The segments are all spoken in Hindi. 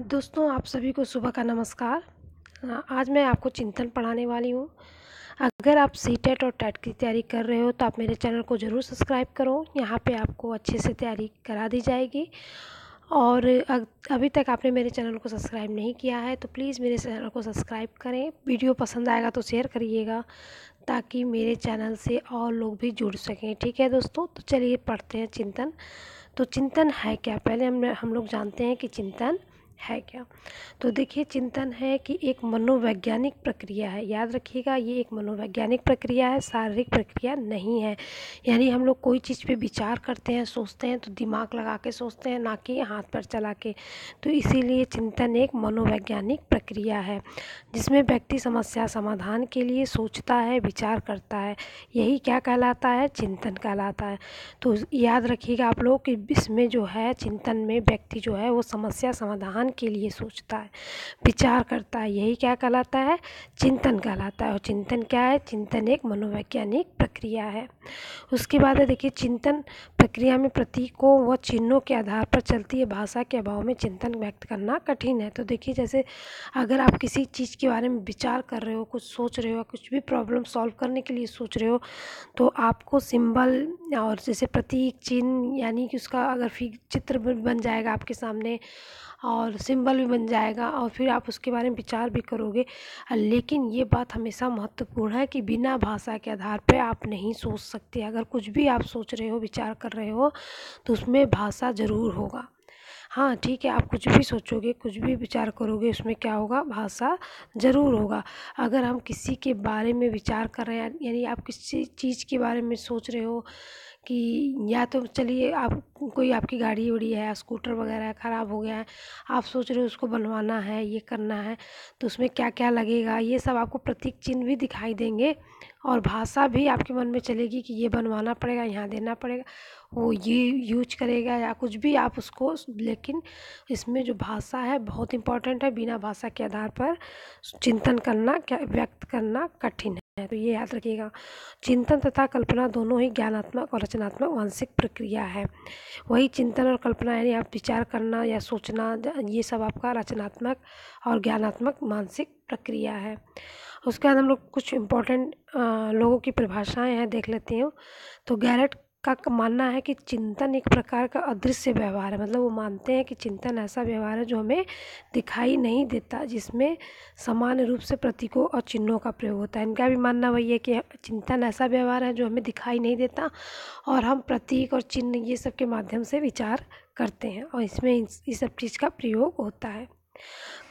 दोस्तों आप सभी को सुबह का नमस्कार हाँ, आज मैं आपको चिंतन पढ़ाने वाली हूँ अगर आप सी टेट e और टेट e की तैयारी कर रहे हो तो आप मेरे चैनल को ज़रूर सब्सक्राइब करो यहाँ पे आपको अच्छे से तैयारी करा दी जाएगी और अभी तक आपने मेरे चैनल को सब्सक्राइब नहीं किया है तो प्लीज़ मेरे चैनल को सब्सक्राइब करें वीडियो पसंद आएगा तो शेयर करिएगा ताकि मेरे चैनल से और लोग भी जुड़ सकें ठीक है दोस्तों तो चलिए पढ़ते हैं चिंतन तो चिंतन है क्या पहले हम हम लोग जानते हैं कि चिंतन है क्या तो देखिए चिंतन है कि एक मनोवैज्ञानिक प्रक्रिया है याद रखिएगा ये एक मनोवैज्ञानिक प्रक्रिया है शारीरिक प्रक्रिया नहीं है यानी हम लोग कोई चीज़ पे विचार करते हैं सोचते हैं तो दिमाग लगा के सोचते हैं ना कि हाथ पर चला के तो इसीलिए चिंतन एक मनोवैज्ञानिक प्रक्रिया है जिसमें व्यक्ति समस्या समाधान के लिए सोचता है विचार करता है यही क्या कहलाता है चिंतन कहलाता है तो याद रखिएगा आप लोग कि इसमें जो है चिंतन में व्यक्ति जो है वो समस्या समाधान इंसान के लिए सोचता है विचार करता है यही क्या कहलाता है चिंतन कहलाता है और चिंतन क्या है चिंतन एक मनोवैज्ञानिक प्रक्रिया है उसके बाद है देखिए चिंतन प्रक्रिया में प्रतीकों व चिन्हों के आधार पर चलती है भाषा के अभाव में चिंतन व्यक्त करना कठिन है तो देखिए जैसे अगर आप किसी चीज़ के बारे में विचार कर रहे हो कुछ सोच रहे हो कुछ भी प्रॉब्लम सॉल्व करने के लिए सोच रहे हो तो आपको सिंबल और जैसे प्रतीक चिन्ह यानी कि उसका अगर फिर चित्र बन जाएगा आपके सामने और सिम्बल भी बन जाएगा और फिर आप उसके बारे में विचार भी करोगे लेकिन ये बात हमेशा महत्वपूर्ण है कि बिना भाषा के आधार पर आप नहीं सोच सकते अगर कुछ भी आप सोच रहे हो विचार कर रहे हो तो उसमें भाषा ज़रूर होगा हाँ ठीक है आप कुछ भी सोचोगे कुछ भी विचार करोगे उसमें क्या होगा भाषा ज़रूर होगा अगर हम किसी के बारे में विचार कर रहे हैं यानी आप किसी चीज़ के बारे में सोच रहे हो कि या तो चलिए आप कोई आपकी गाड़ी उड़ी है स्कूटर वगैरह खराब हो गया है आप सोच रहे हो उसको बनवाना है ये करना है तो उसमें क्या क्या लगेगा ये सब आपको प्रतीक चिन्ह भी दिखाई देंगे और भाषा भी आपके मन में चलेगी कि ये बनवाना पड़ेगा यहाँ देना पड़ेगा वो ये यूज करेगा या कुछ भी आप उसको लेकिन इसमें जो भाषा है बहुत इम्पोर्टेंट है बिना भाषा के आधार पर चिंतन करना क्या व्यक्त करना कठिन है है तो ये याद रखिएगा चिंतन तथा कल्पना दोनों ही ज्ञानात्मक और रचनात्मक मानसिक प्रक्रिया है वही चिंतन और कल्पना यानी आप विचार करना या सोचना ये सब आपका रचनात्मक और ज्ञानात्मक मानसिक प्रक्रिया है उसके बाद हम लोग कुछ इम्पोर्टेंट लोगों की परिभाषाएं हैं देख लेती हूँ तो गैरट का मानना है कि चिंतन एक प्रकार का अदृश्य व्यवहार है मतलब वो मानते हैं कि चिंतन ऐसा व्यवहार है जो हमें दिखाई नहीं देता जिसमें सामान्य रूप से प्रतीकों और चिन्हों का प्रयोग होता है इनका भी मानना वही है कि चिंतन ऐसा व्यवहार है जो हमें दिखाई नहीं देता और हम प्रतीक और चिन्ह ये सब के माध्यम से विचार करते हैं और इसमें इस सब चीज़ का प्रयोग होता है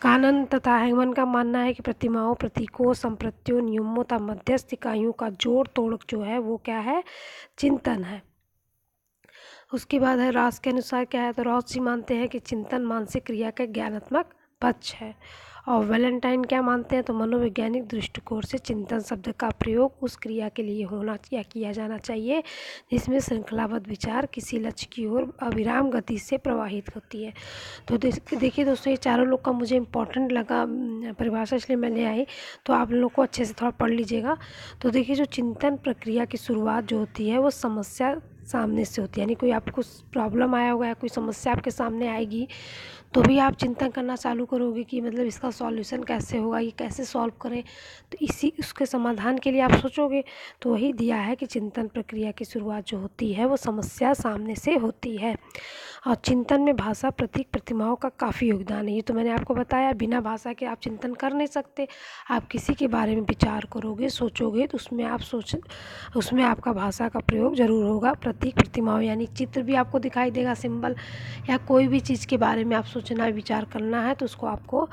कानन तथा हेमन का मानना है कि प्रतिमाओं प्रतीकों संप्रतियों नियमों तथा मध्यस्थ इकाइयों का जोड़ तोड़ जो है वो क्या है चिंतन है उसके बाद है रॉस के अनुसार क्या है तो रॉस जी मानते हैं कि चिंतन मानसिक क्रिया का ज्ञानात्मक पक्ष है और वेलेंटाइन क्या मानते हैं तो मनोवैज्ञानिक दृष्टिकोण से चिंतन शब्द का प्रयोग उस क्रिया के लिए होना या किया जाना चाहिए जिसमें श्रृंखलाबद्ध विचार किसी लक्ष्य की ओर अविराम गति से प्रवाहित होती है तो देखिए दोस्तों ये चारों लोग का मुझे इंपॉर्टेंट लगा हम्म, परिभाषा इसलिए मैं ले आई तो आप लोग को अच्छे से थोड़ा पढ़ लीजिएगा तो देखिए जो चिंतन प्रक्रिया की शुरुआत जो होती है वो समस्या सामने से होती है यानी कोई आपको प्रॉब्लम आया होगा या कोई समस्या आपके सामने आएगी तो भी आप चिंतन करना चालू करोगे कि मतलब इसका सॉल्यूशन कैसे होगा ये कैसे सॉल्व करें तो इसी उसके समाधान के लिए आप सोचोगे तो वही दिया है कि चिंतन प्रक्रिया की शुरुआत जो होती है वो समस्या सामने से होती है और चिंतन में भाषा प्रतीक प्रतिमाओं का काफ़ी योगदान है ये तो मैंने आपको बताया बिना भाषा के आप चिंतन कर नहीं सकते आप किसी के बारे में विचार करोगे सोचोगे तो उसमें आप सोच उसमें आपका भाषा का प्रयोग ज़रूर होगा प्रतीक प्रतिमाओं यानी चित्र भी आपको दिखाई देगा सिंबल या कोई भी चीज़ के बारे में आप सोचना विचार करना है तो उसको आपको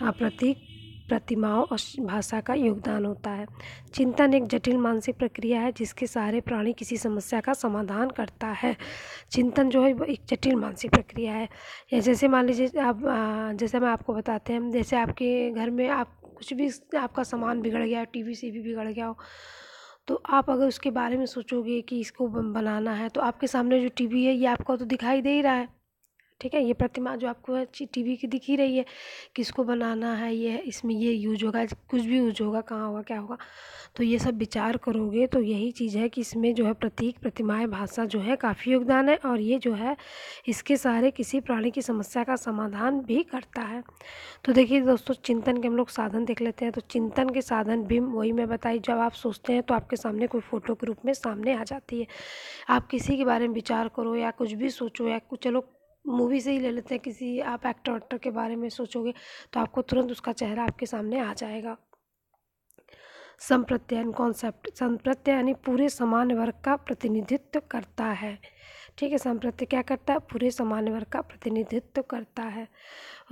प्रतीक प्रतिमाओं और भाषा का योगदान होता है चिंतन एक जटिल मानसिक प्रक्रिया है जिसके सहारे प्राणी किसी समस्या का समाधान करता है चिंतन जो है वो एक जटिल मानसिक प्रक्रिया है या जैसे मान लीजिए आप जैसे मैं आपको बताते हैं जैसे आपके घर में आप कुछ भी आपका सामान बिगड़ गया टीवी भी बिगड़ गया हो तो आप अगर उसके बारे में सोचोगे कि इसको बनाना है तो आपके सामने जो टी वी है ये आपको तो दिखाई दे ही रहा है ठीक है ये प्रतिमा जो आपको टी वी की दिख ही रही है किसको बनाना है ये इसमें ये यूज होगा कुछ भी यूज होगा कहाँ होगा क्या होगा तो ये सब विचार करोगे तो यही चीज़ है कि इसमें जो है प्रतीक प्रतिमाएँ भाषा जो है काफ़ी योगदान है और ये जो है इसके सहारे किसी प्राणी की समस्या का समाधान भी करता है तो देखिए दोस्तों चिंतन के हम लोग साधन देख लेते हैं तो चिंतन के साधन भी वही मैं बताई जब आप सोचते हैं तो आपके सामने कोई फ़ोटो के रूप में सामने आ जाती है आप किसी के बारे में विचार करो या कुछ भी सोचो या कुछ चलो मूवी से ही ले लेते हैं किसी आप एक्टर वैक्टर के बारे में सोचोगे तो आपको तुरंत उसका चेहरा आपके सामने आ जाएगा संप्रत्ययन कॉन्सेप्ट संप्रत्यय यानी पूरे सामान्य वर्ग का प्रतिनिधित्व करता है ठीक है संप्रत्यय क्या करता है पूरे सामान्य वर्ग का प्रतिनिधित्व करता है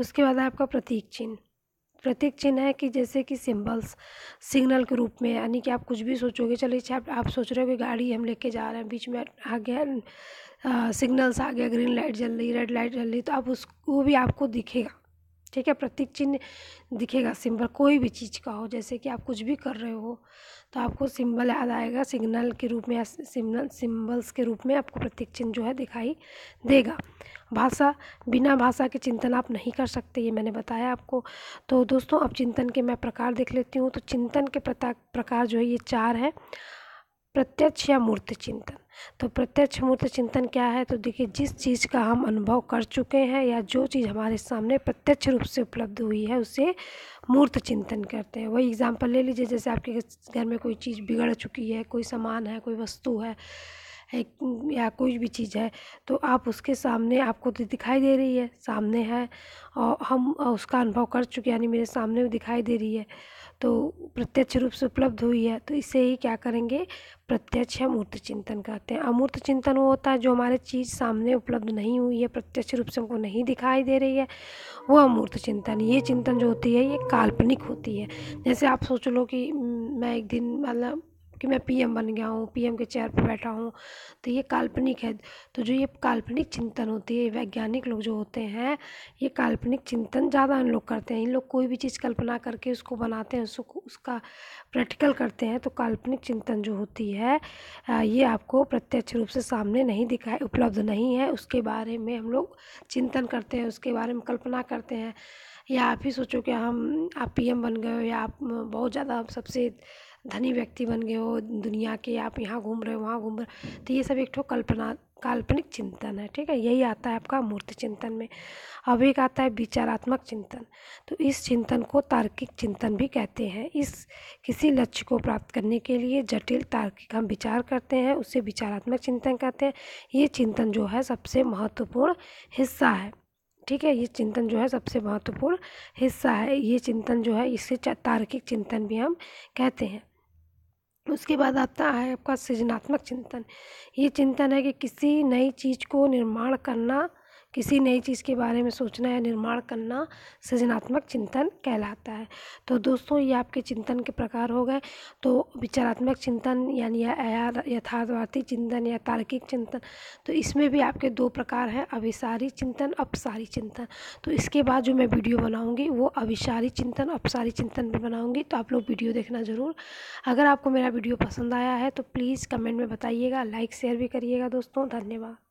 उसके बाद आपका प्रतीक चिन्ह प्रतीक चिन्ह है कि जैसे कि सिंबल्स सिग्नल के रूप में यानी कि आप कुछ भी सोचोगे चलिए आप, आप सोच रहे हो कि गाड़ी हम लेके जा रहे हैं बीच में आ गया सिग्नल्स आ गया ग्रीन लाइट जल रही रेड लाइट जल रही तो आप उसको भी आपको दिखेगा ठीक है प्रतीक चिन्ह दिखेगा सिंबल कोई भी चीज़ का हो जैसे कि आप कुछ भी कर रहे हो तो आपको सिंबल याद आएगा सिग्नल के रूप में या सिग्नल सिंबल्स के रूप में आपको प्रतीक चिन्ह जो है दिखाई देगा भाषा बिना भाषा के चिंतन आप नहीं कर सकते ये मैंने बताया आपको तो दोस्तों अब चिंतन के मैं प्रकार देख लेती हूँ तो चिंतन के प्रकार जो है ये चार हैं प्रत्यक्ष या मूर्त चिंतन तो प्रत्यक्ष मूर्त चिंतन क्या है तो देखिए जिस चीज़ का हम अनुभव कर चुके हैं या जो चीज़ हमारे सामने प्रत्यक्ष रूप से उपलब्ध हुई है उसे मूर्त चिंतन करते हैं वही एग्जाम्पल ले लीजिए जैसे आपके घर में कोई चीज़ बिगड़ चुकी है कोई सामान है कोई वस्तु है या कोई भी चीज़ है तो आप उसके सामने आपको तो दिखाई दे रही है सामने है और हम उसका अनुभव कर चुके यानी मेरे सामने भी दिखाई दे रही है तो प्रत्यक्ष रूप से उपलब्ध हुई है तो इसे ही क्या करेंगे प्रत्यक्ष या मूर्त चिंतन कहते हैं अमूर्त चिंतन वो होता है जो हमारे चीज़ सामने उपलब्ध नहीं हुई है प्रत्यक्ष रूप से हमको नहीं दिखाई दे रही है वो अमूर्त चिंतन ये चिंतन जो होती है ये काल्पनिक होती है जैसे आप सोच लो कि मैं एक दिन मतलब कि मैं पी एम बन गया हूँ पी एम के चेयर पर बैठा हूँ तो ये काल्पनिक है तो जो ये काल्पनिक चिंतन होती है वैज्ञानिक लोग जो होते हैं ये काल्पनिक चिंतन ज़्यादा इन लोग करते हैं इन लोग कोई भी चीज़ कल्पना करके उसको बनाते हैं उसको उसका प्रैक्टिकल करते हैं तो काल्पनिक चिंतन जो होती है ये आपको प्रत्यक्ष रूप से सामने नहीं दिखाई उपलब्ध नहीं है उसके बारे में हम लोग चिंतन करते हैं उसके बारे में कल्पना करते हैं या आप ही सोचो कि हम आप पी एम बन गए हो या आप बहुत ज़्यादा सबसे धनी व्यक्ति बन गए हो दुनिया के आप यहाँ घूम रहे हो वहाँ घूम रहे हो तो ये सब एक ठो कल्पना काल्पनिक चिंतन है ठीक है यही आता है आपका मूर्ति चिंतन में अब एक आता है विचारात्मक चिंतन तो इस चिंतन को तार्किक चिंतन भी कहते हैं इस किसी लक्ष्य को प्राप्त करने के लिए जटिल तार्किक हम विचार करते हैं उसे विचारात्मक चिंतन कहते हैं ये चिंतन जो है सबसे महत्वपूर्ण हिस्सा है ठीक है ये चिंतन जो है सबसे महत्वपूर्ण हिस्सा है ये चिंतन जो है इसे तार्किक चिंतन भी हम कहते हैं उसके बाद आता है आपका सृजनात्मक चिंतन ये चिंतन है कि किसी नई चीज़ को निर्माण करना किसी नई चीज़ के बारे में सोचना या निर्माण करना सृजनात्मक चिंतन कहलाता है तो दोस्तों ये आपके चिंतन के प्रकार हो गए तो विचारात्मक चिंतन यानी यथार्थवादी चिंतन या तार्किक चिंतन तो इसमें भी आपके दो प्रकार हैं अभिसारी चिंतन अपसारी चिंतन तो इसके बाद जो मैं वीडियो बनाऊँगी वो अभिसारी चिंतन अपसारी चिंतन पर बनाऊँगी तो आप लोग वीडियो देखना ज़रूर अगर आपको मेरा वीडियो पसंद आया है तो प्लीज़ कमेंट में बताइएगा लाइक शेयर भी करिएगा दोस्तों धन्यवाद